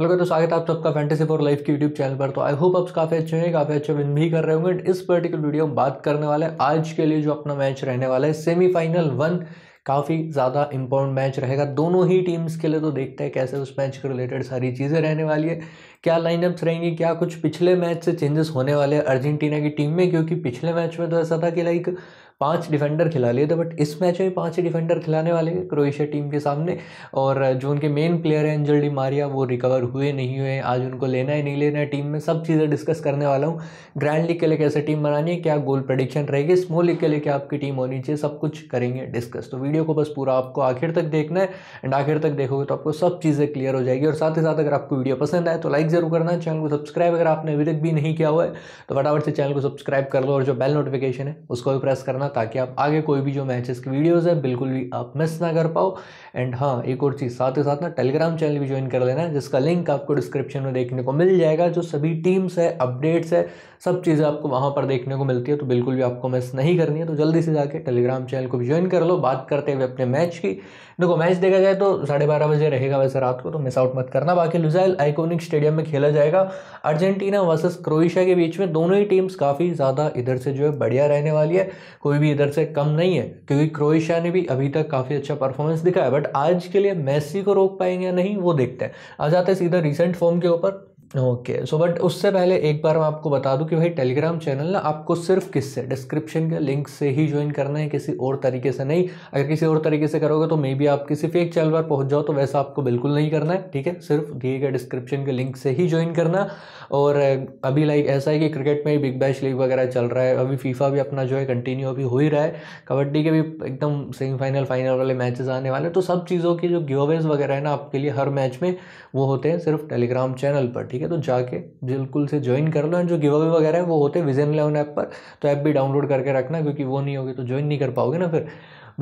Hello तो स्वागत है आप सबका फैंटेसी फॉर लाइफ के यूट्यूब चैनल पर तो आई होप आप काफ़ी अच्छे हैं काफ़ी अच्छे विन भी कर रहे होंगे इस पर्टिकुलर वीडियो में बात करने वाले हैं आज के लिए जो अपना मैच रहने वाला है सेमीफाइनल वन काफ़ी ज़्यादा इंपॉर्टेंट मैच रहेगा दोनों ही टीम्स के लिए तो देखते हैं कैसे उस मैच के रिलेटेड सारी चीज़ें रहने वाली है क्या लाइनअप्स रहेंगी क्या कुछ पिछले मैच से चेंजेस होने वाले हैं अर्जेंटीना की टीम में क्योंकि पिछले मैच में तो ऐसा था कि लाइक पांच डिफेंडर खिला लिए थे बट इस मैच में पांच ही डिफेंडर खिलाने वाले हैं क्रोएशिया टीम के सामने और जो उनके मेन प्लेयर हैं एंजल डी मारिया वो रिकवर हुए नहीं हुए आज उनको लेना है नहीं लेना है टीम में सब चीज़ें डिस्कस करने वाला हूँ ग्रैंड लीग के लिए कैसे टीम बनानी है क्या गोल प्रडिक्शन रहेगी स्मॉल लीग के लिए क्या आपकी टीम होनी चाहिए सब कुछ करेंगे डिस्कस तो वीडियो को बस पूरा आपको आखिर तक देखना है एंड आखिर तक देखोगे तो आपको सब चीज़ें क्लियर हो जाएगी और साथ ही साथ अगर आपको वीडियो पसंद आए तो लाइक जरूर करना चैनल को सब्सक्राइब अगर आपने अभी तक भी नहीं किया हुआ है तो फटाफट से चैनल को सब्सक्राइब कर लो और जो बेल नोटिफिकेशन है उसको भी प्रेस करना ताकि आप आगे कोई भी जो मैचेस की वीडियोस है बिल्कुल भी आप मिस ना कर पाओ एंड हाँ एक और चीज़ साथ ही साथ ना टेलीग्राम चैनल भी ज्वाइन कर लेना है जिसका लिंक आपको डिस्क्रिप्शन में देखने को मिल जाएगा जो सभी टीम्स है अपडेट्स है सब चीज़ें आपको वहाँ पर देखने को मिलती है तो बिल्कुल भी आपको मिस नहीं करनी है तो जल्दी से जाके टेलीग्राम चैनल को भी ज्वाइन कर लो बात करते हुए अपने मैच की देखो मैच देखा जाए तो साढ़े बारह बजे रहेगा वैसे रात को तो मिस आउट मत करना बाकी लुजाइल आइकोनिक स्टेडियम में खेला जाएगा अर्जेंटीना वर्सेस क्रोएशिया के बीच में दोनों ही टीम्स काफ़ी ज़्यादा इधर से जो है बढ़िया रहने वाली है कोई कोई भी इधर से कम नहीं है क्योंकि क्रोएशिया ने भी अभी तक काफ़ी अच्छा परफॉर्मेंस दिखाया बट आज के लिए मेसी को रोक पाएंगे या नहीं वो देखते हैं आ जाते हैं सीधा रिसेंट फॉर्म के ऊपर ओके सो बट उससे पहले एक बार मैं आपको बता दूं कि भाई टेलीग्राम चैनल ना आपको सिर्फ किससे डिस्क्रिप्शन के लिंक से ही ज्वाइन करना है किसी और तरीके से नहीं अगर किसी और तरीके से करोगे तो मे बी आप किसी फेक चैनल पर पहुंच जाओ तो वैसा आपको बिल्कुल नहीं करना है ठीक है सिर्फ दिए गए डिस्क्रिप्शन के लिंक से ही ज्वाइन करना और अभी लाइक ऐसा है कि क्रिकेट में बिग बैश लीग वगैरह चल रहा है अभी फीफा भी अपना जो है कंटिन्यू अभी हो ही रहा है कबड्डी के भी एकदम सेमीफाइनल फाइनल वाले मैचेज आने वाले तो सब चीज़ों के जो गिवेज वगैरह है ना आपके लिए हर मैच में वो होते हैं सिर्फ टेलीग्राम चैनल पर ठीक है ठीक है तो जाके बिल्कुल से ज्वाइन कर लो एंड जो गिव वगैरह है वो होते विजन इलेवन ऐप पर तो ऐप भी डाउनलोड करके रखना क्योंकि वो नहीं होगी तो ज्वाइन नहीं कर पाओगे ना फिर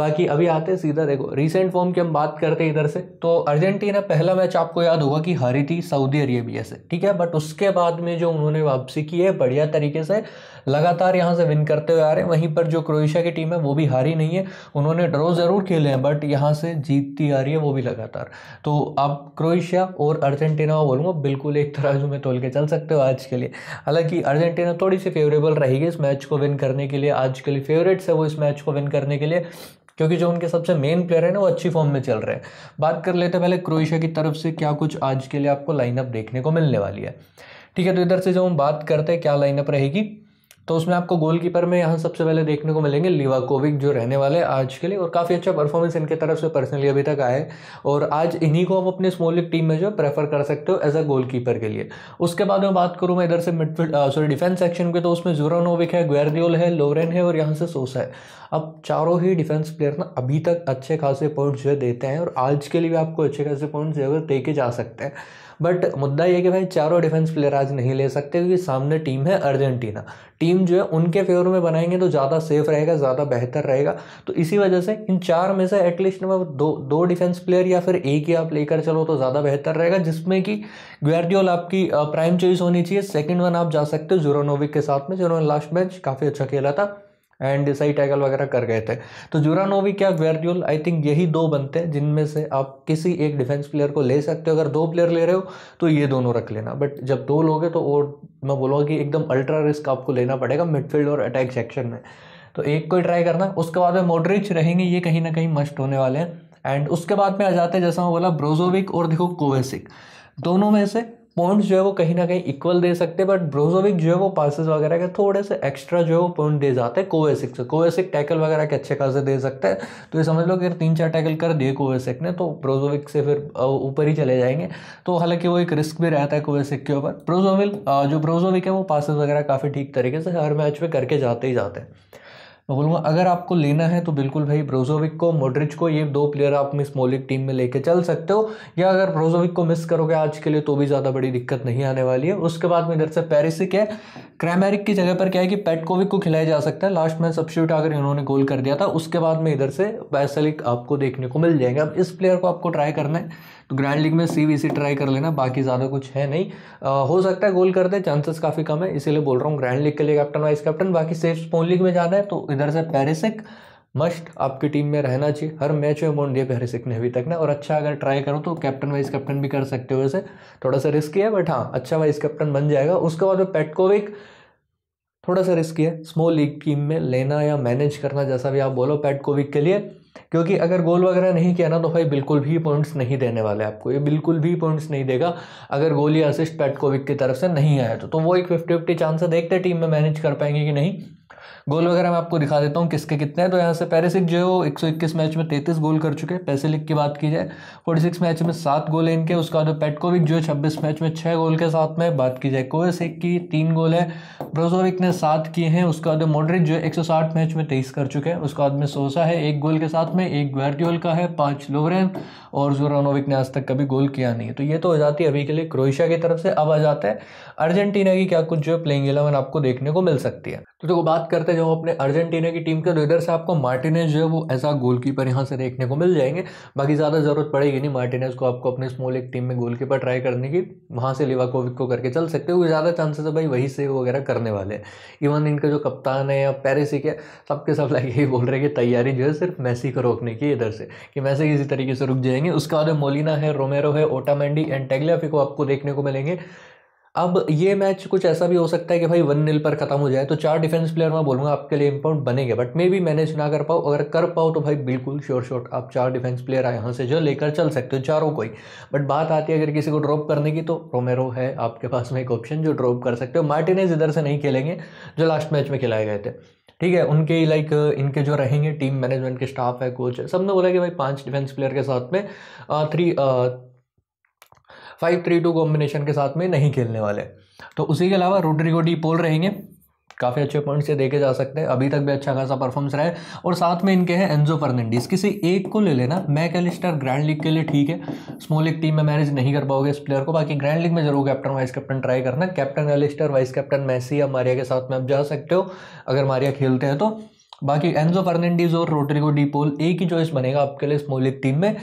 बाकी अभी आते हैं सीधा देखो रिसेंट फॉर्म की हम बात करते हैं इधर से तो अर्जेंटीना पहला मैच आपको याद होगा कि हारी थी सऊदी अरेबिया से ठीक है बट उसके बाद में जो उन्होंने वापसी की है बढ़िया तरीके से लगातार यहाँ से विन करते हुए आ रहे हैं वहीं पर जो क्रोएशिया की टीम है वो भी हारी नहीं है उन्होंने ड्रॉ ज़रूर खेले हैं बट यहाँ से जीतती आ रही है वो भी लगातार तो आप क्रोएशिया और अर्जेंटीना को बोलूँगा बिल्कुल एक तरह जो मैं तोल के चल सकते हो आज के लिए हालांकि अर्जेंटीना थोड़ी सी फेवरेबल रहेगी इस मैच को विन करने के लिए आज के लिए फेवरेट्स है वो इस मैच को विन करने के लिए क्योंकि जो उनके सबसे मेन प्लेयर है ना वो अच्छी फॉर्म में चल रहे हैं बात कर लेते हैं पहले क्रोएशिया की तरफ से क्या कुछ आज के लिए आपको लाइनअप देखने को मिलने वाली है ठीक है तो इधर से जो हम बात करते हैं क्या लाइनअप रहेगी तो उसमें आपको गोलकीपर में यहाँ सबसे पहले देखने को मिलेंगे लिवाकोविक जो रहने वाले आज के लिए और काफ़ी अच्छा परफॉर्मेंस इनके तरफ से पर्सनली अभी तक आए और आज इन्हीं को आप अपने स्मॉल लीग टीम में जो प्रेफर कर सकते हो एज अ गोल के लिए उसके बाद मैं बात करूँ मैं इधर से मिडफील्ड सॉरी डिफेंस सेक्शन के तो उसमें जुरानोविक है ग्वेरदियोल है लोरेन है और यहाँ से सोसा है अब चारों ही डिफेंस प्लेयर ना अभी तक अच्छे खासे पॉइंट्स जो देते हैं और आज के लिए भी आपको अच्छे खासे पॉइंट्स जो है दे के जा सकते हैं बट मुद्दा ये कि भाई चारों डिफेंस प्लेयर आज नहीं ले सकते क्योंकि सामने टीम है अर्जेंटीना टीम जो है उनके फेवर में बनाएंगे तो ज़्यादा सेफ रहेगा ज़्यादा बेहतर रहेगा तो इसी वजह से इन चार में से एटलीस्ट नंबर दो दो डिफेंस प्लेयर या फिर एक ही आप लेकर चलो तो ज़्यादा बेहतर रहेगा जिसमें कि ग्वेरडियोल आपकी प्राइम चॉइस होनी चाहिए सेकेंड वन आप जा सकते हो जोरोनोविक के साथ में जिन्होंने लास्ट मैच काफ़ी अच्छा खेला था एंड सही टैगल वगैरह कर गए थे तो जुरानोविक क्या वेरजुअल आई थिंक यही दो बनते हैं जिनमें से आप किसी एक डिफेंस प्लेयर को ले सकते हो अगर दो प्लेयर ले रहे हो तो ये दोनों रख लेना बट जब दो लोगे तो और मैं बोलूँगा कि एकदम अल्ट्रा रिस्क आपको लेना पड़ेगा मिडफील्ड और अटैक सेक्शन में तो एक को ट्राई करना उसके बाद में मोडरिच रहेंगे ये कहीं ना कहीं मस्ट होने वाले हैं एंड उसके बाद में आ जाते हैं जैसा मैं बोला ब्रोजोविक और देखो कोवेसिक दोनों में से पॉइंट्स जो है वो कहीं ना कहीं इक्वल दे सकते हैं बट ब्रोजोविक जो है वो पासिस वगैरह के थोड़े से एक्स्ट्रा जो है वो पॉइंट दे जाते हैं कोवेसिक से कोवेसिक टैकल वगैरह के अच्छे खासे दे सकते हैं तो ये समझ लो कि तीन चार टैकल कर दिए कोवेसिक ने तो ब्रोजोविक से फिर ऊपर ही चले जाएंगे तो हालांकि वो एक रिस्क भी रहता है कोवेसिक के ऊपर ब्रोजोविल जो ब्रोजोविक है वो पासिस वगैरह काफ़ी ठीक तरीके से हर मैच में करके जाते ही जाते हैं मैं बोलूँगा अगर आपको लेना है तो बिल्कुल भाई ब्रोजोविक को मोड्रिच को ये दो प्लेयर आप मिस मोलिक टीम में लेके चल सकते हो या अगर ब्रोजोविक को मिस करोगे आज के लिए तो भी ज़्यादा बड़ी दिक्कत नहीं आने वाली है उसके बाद में इधर से पेरिसिक है क्रैमेरिक की जगह पर क्या है कि पेटकोविक को खिलाया जा सकता है लास्ट में शूट आकर इन्होंने गोल कर दिया था उसके बाद में इधर से पैसलिक आपको देखने को मिल जाएंगे अब इस प्लेयर को आपको ट्राई करना है तो ग्रैंड लीग में सी वी सी ट्राई कर लेना बाकी ज़्यादा कुछ है नहीं आ, हो सकता है गोल करते चांसेस काफ़ी कम है इसीलिए बोल रहा हूँ ग्रैंड लीग के लिए कैप्टन वाइस कैप्टन बाकी सेफ स्पोन लीग में जाना है तो इधर से पेरिसिक मस्ट आपकी टीम में रहना चाहिए हर मैच में अमाउंट दिया पैरिसिक ने अभी तक ना और अच्छा अगर ट्राई करो तो कैप्टन वाइस कैप्टन भी कर सकते हो वैसे थोड़ा सा रिस्की है बट हाँ अच्छा वाइस कैप्टन बन जाएगा उसके बाद पेटकोविक थोड़ा सा रिस्की है स्मॉल लीग टीम में लेना या मैनेज करना जैसा भी आप बोलो पैट कोविक के लिए क्योंकि हम्म। अगर गोल वगैरह नहीं किया ना तो भाई बिल्कुल भी पॉइंट्स नहीं देने वाले आपको ये बिल्कुल भी पॉइंट्स नहीं देगा अगर गोल या असिस्ट पैटकोविक की तरफ से नहीं आया तो, तो वो एक फिफ्टी फिफ्टी चांस है देखते टीम में मैनेज कर पाएंगे कि नहीं गोल वगैरह मैं आपको दिखा देता हूँ किसके कितने हैं तो यहाँ से पैरिसिक जो है वो 121 मैच में 33 गोल कर चुके हैं पेसिलिक की बात की जाए 46 मैच में सात गोल हैं इनके उसका जो पेटकोविक जो है छब्बीस मैच में छः गोल के साथ में बात की जाए कोवेसिक की तीन गोल है ब्रोजोविक ने सात किए हैं उसका जो मॉडरिक जो है एक मैच में तेईस कर चुके हैं उसका बाद में सोसा है एक गोल के साथ में एक ग्वार्ड्योल का है पाँच लोवरेन और जोरानोविक ने आज तक कभी गोल किया नहीं है तो ये तो हो जाती है अभी के लिए क्रोएशिया की तरफ से अब आ जाता है अर्जेंटीना की क्या कुछ जो है प्लेइंग इलेवन आपको देखने को मिल सकती है तो देखो बात बात करते जो अपने अर्जेंटीना की टीम के तो इधर से आपको मार्टिनेज जो है वो एज आ गोलकीपर यहाँ से देखने को मिल जाएंगे बाकी ज़्यादा ज़रूरत पड़ेगी नहीं मार्टिनेज को आपको अपने स्मॉल एक टीम में गोलकीपर ट्राई करने की वहाँ से लिवाकोविक को करके चल सकते हो ज़्यादा चांसेस है भाई वही सेव वगैरह करने वाले हैं इवन इनका जो कप्तान है या पैरिस के सबके सब लाइक यही बोल रहे हैं कि तैयारी जो है सिर्फ मैसी को रोकने की इधर से कि मैसे किसी तरीके से रुक जाएंगे उसके बाद मोलिना है रोमेरो है ओटामेंडी एंड टेगलियाफी को आपको देखने को मिलेंगे अब ये मैच कुछ ऐसा भी हो सकता है कि भाई वन नील पर खत्म हो जाए तो चार डिफेंस प्लेयर मैं बोलूँगा आपके लिए इम्पोर्ट बनेंगे बट मे बी मैनेज ना कर पाओ अगर कर पाओ तो भाई बिल्कुल श्योर शॉट आप चार डिफेंस प्लेयर आए यहाँ से जो लेकर चल सकते हो चारों को ही बट बात आती है अगर किसी को ड्रॉप करने की तो रोमेरो है आपके पास में एक ऑप्शन जो ड्रॉप कर सकते हो मार्टिनेज इधर से नहीं खेलेंगे जो लास्ट मैच में खिलाए गए थे ठीक है उनके लाइक इनके जो रहेंगे टीम मैनेजमेंट के स्टाफ है कोच है सब ने बोला कि भाई पांच डिफेंस प्लेयर के साथ में three five three two combination के साथ में नहीं खेलने वाले तो उसी के अलावा रोड्रिगो डी पोल रहेंगे काफ़ी अच्छे पॉइंट्स से देखे जा सकते हैं अभी तक भी अच्छा खासा परफॉर्मेंस रहा है और साथ में इनके हैं एनजो फर्नेंडिस किसी एक को ले लेना मैक एलिस्टर ग्रैंड लीग के लिए ठीक है स्मॉल लीग टीम में मैनेज नहीं कर पाओगे इस प्लेयर को बाकी ग्रैंड लीग में जरूर कैप्टन वाइस कैप्टन ट्राई करना captain Alistair vice captain Messi या मारिया के साथ में आप जा सकते हो अगर मारिया खेलते हैं तो बाकी एनजो फर्नेंडिस और को डीपोल एक ही चॉइस बनेगा आपके लिए स्मॉल लीग टीम में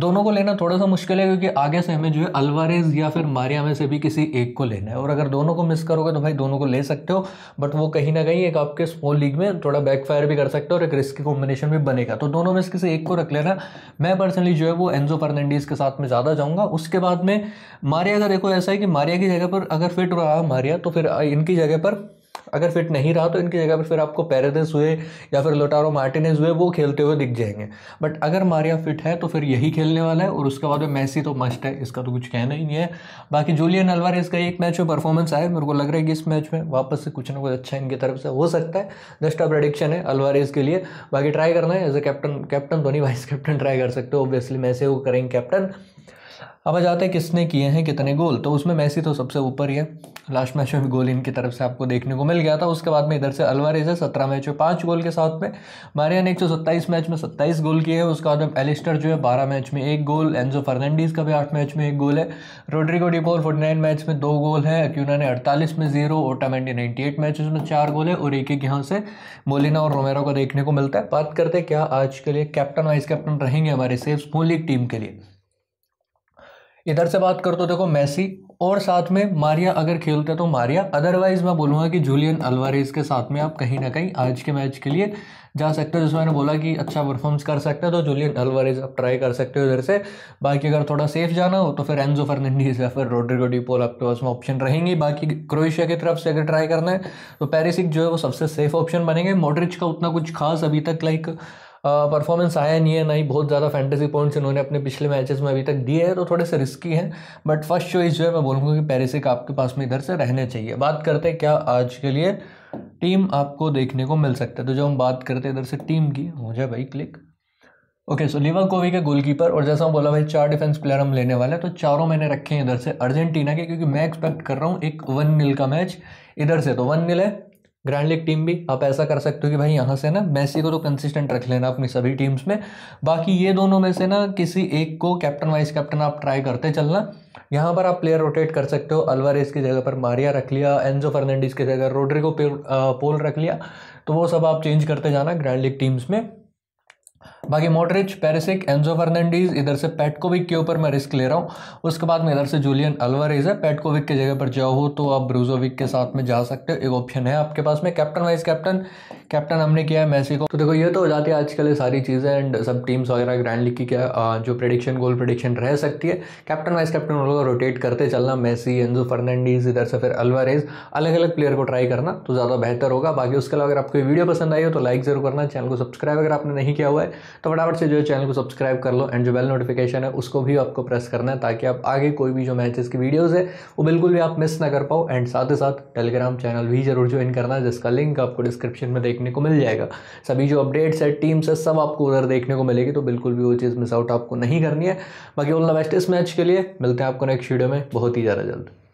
दोनों को लेना थोड़ा सा मुश्किल है क्योंकि आगे से हमें जो है अलवारेज या फिर मारिया में से भी किसी एक को लेना है और अगर दोनों को मिस करोगे तो भाई दोनों को ले सकते हो बट वो कहीं ना कहीं एक आपके स्मॉल लीग में थोड़ा बैकफायर भी कर सकते हो और एक रिस्की कॉम्बिनेशन भी बनेगा तो दोनों में से किसी एक को रख लेना मैं पर्सनली जो है वो एनजो फर्नैंडीज़ के साथ में ज़्यादा जाऊँगा उसके बाद में मारिया का देखो ऐसा है कि मारिया की जगह पर अगर फिट रहा मारिया तो फिर इनकी जगह पर अगर फिट नहीं रहा तो इनकी जगह पर फिर आपको पेरेदेस हुए या फिर लोटारो मार्टिनेज हुए वो खेलते हुए दिख जाएंगे बट अगर मारिया फिट है तो फिर यही खेलने वाला है और उसके बाद में मैसी तो मस्ट है इसका तो कुछ कहना ही नहीं है बाकी जूलियन अल्वारेस का एक मैच में परफॉर्मेंस आया मेरे को लग रहा है कि इस मैच में वापस से कुछ ना कुछ अच्छा इनकी तरफ से हो सकता है जस्ट अब प्रडिक्शन है अल्वारेस के लिए बाकी ट्राई करना है as a captain captain Dhoni vice captain try कर सकते हो ऑब्वियसली मैसे वो करेंगे कैप्टन अब आ जाते हैं किसने किए हैं कितने गोल तो उसमें मैसी तो सबसे ऊपर ही है लास्ट मैच में गोल इनकी तरफ से आपको देखने को मिल गया था उसके बाद में इधर से अलवारेज है सत्रह मैच में पाँच गोल के साथ में मारिया ने एक सौ सत्ताईस मैच में सत्ताईस गोल किए हैं उसके बाद में एलिस्टर जो है बारह मैच में एक गोल एनजो फर्नांडीज़ का भी आठ मैच में एक गोल है Rodrigo De Paul forty nine match में दो गोल है अक्यूना ने अड़तालीस में zero Otamendi ninety eight match में चार गोल है और एक एक यहाँ से मोलिना और रोमेरो को देखने को मिलता है बात करते हैं क्या आज के लिए कैप्टन वाइस कैप्टन रहेंगे हमारे सेव्स लीग टीम के लिए इधर से बात कर तो देखो मैसी और साथ में मारिया अगर खेलते तो मारिया अदरवाइज मैं बोलूँगा कि जूलियन अलवारेज के साथ में आप कहीं ना कहीं आज के मैच के लिए जा सकते हो जिसमें मैंने बोला कि अच्छा परफॉर्मेंस कर सकते हो तो जूलियन अलवारेज आप ट्राई कर सकते हो इधर से बाकी अगर थोड़ा सेफ जाना हो तो फिर एनजो फर्नंडीज या फिर रोड्रिगो डिपोल आपके पास में ऑप्शन रहेंगी बाकी क्रोएशिया की तरफ से अगर ट्राई करना है तो पेरिसिक जो है वो सबसे सेफ ऑप्शन बनेंगे मॉडरिच का उतना कुछ खास अभी तक लाइक परफॉर्मेंस आया नहीं है ना ही बहुत ज़्यादा फैंटेसी पॉइंट्स इन्होंने अपने पिछले मैचेस में अभी तक दिए हैं तो थोड़े से रिस्की हैं बट फर्स्ट चॉइस जो है मैं बोलूँगा कि पेरिसिक आपके पास में इधर से रहने चाहिए बात करते हैं क्या आज के लिए टीम आपको देखने को मिल सकता है तो जब हम बात करते हैं इधर से टीम की हो जाए भाई क्लिक ओके सो लिवा कोवी के गोलकीपर और जैसा हम बोला भाई चार डिफेंस प्लेयर हम लेने वाले हैं तो चारों मैंने रखे हैं इधर से अर्जेंटीना के क्योंकि मैं एक्सपेक्ट कर रहा हूँ एक वन नील का मैच इधर से तो वन नील है ग्रैंड लीग टीम भी आप ऐसा कर सकते हो कि भाई यहाँ से ना मेसी को तो कंसिस्टेंट रख लेना अपनी सभी टीम्स में बाकी ये दोनों में से ना किसी एक को कैप्टन वाइस कैप्टन आप ट्राई करते चलना यहाँ पर आप प्लेयर रोटेट कर सकते हो अल्वारेज की जगह पर मारिया रख लिया एनजो फर्नांडिस की जगह रोड्रिको पोल रख लिया तो वो सब आप चेंज करते जाना ग्रैंड लीग टीम्स में बाकी मोटरिच पेरिसिक एंजो फर्नैंडीज इधर से पेटकोविक के ऊपर मैं रिस्क ले रहा हूँ उसके बाद में इधर से जूलियन अलवरेज है पेटकोविक की जगह पर जाओ तो आप ब्रूजोविक के साथ में जा सकते हो एक ऑप्शन है आपके पास में कैप्टन वाइस कैप्टन कैप्टन हमने किया है मैसी को तो देखो ये तो हो जाती है आजकल सारी चीज़ें एंड सब टीम्स वगैरह ग्रैंड लीग की क्या जो प्रडिक्शन गोल प्रडिक्शन रह सकती है कैप्टन वाइस कैप्टन उन को रोटेट करते चलना मैसी एंजो फर्नैंडीज इधर से फिर अलवरेज अलग अलग प्लेयर को ट्राई करना तो ज़्यादा बेहतर होगा बाकी उसके अलावा अगर आपको वीडियो पसंद आई हो तो लाइक ज़रूर करना चैनल को सब्सक्राइब अगर आपने नहीं किया हुआ है है तो फटाफट से जो है चैनल को सब्सक्राइब कर लो एंड जो बेल नोटिफिकेशन है उसको भी आपको प्रेस करना है ताकि आप आगे कोई भी जो मैचेस की वीडियोज़ है वो बिल्कुल भी आप मिस ना कर पाओ एंड साथ ही साथ टेलीग्राम चैनल भी जरूर ज्वाइन करना है जिसका लिंक आपको डिस्क्रिप्शन में देखने को मिल जाएगा सभी जो अपडेट्स है टीम्स है सब आपको उधर देखने को मिलेगी तो बिल्कुल भी वो चीज़ मिस आउट आपको नहीं करनी है बाकी ऑल द बेस्ट इस मैच के लिए मिलते हैं आपको नेक्स्ट वीडियो में बहुत ही ज़्यादा जल्द